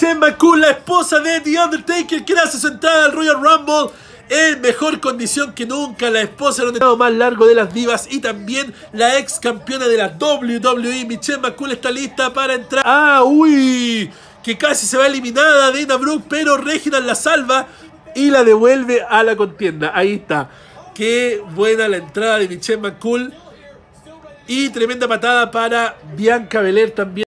Michelle McCool, la esposa de The Undertaker, que era sentada al Royal Rumble en mejor condición que nunca, la esposa del estado más largo de las divas y también la ex campeona de la WWE, Michelle McCool, está lista para entrar. ¡Ah, uy! Que casi se va eliminada Dana Brooke, pero Reginald la salva y la devuelve a la contienda. Ahí está. Qué buena la entrada de Michelle McCool. Y tremenda patada para Bianca Belair también.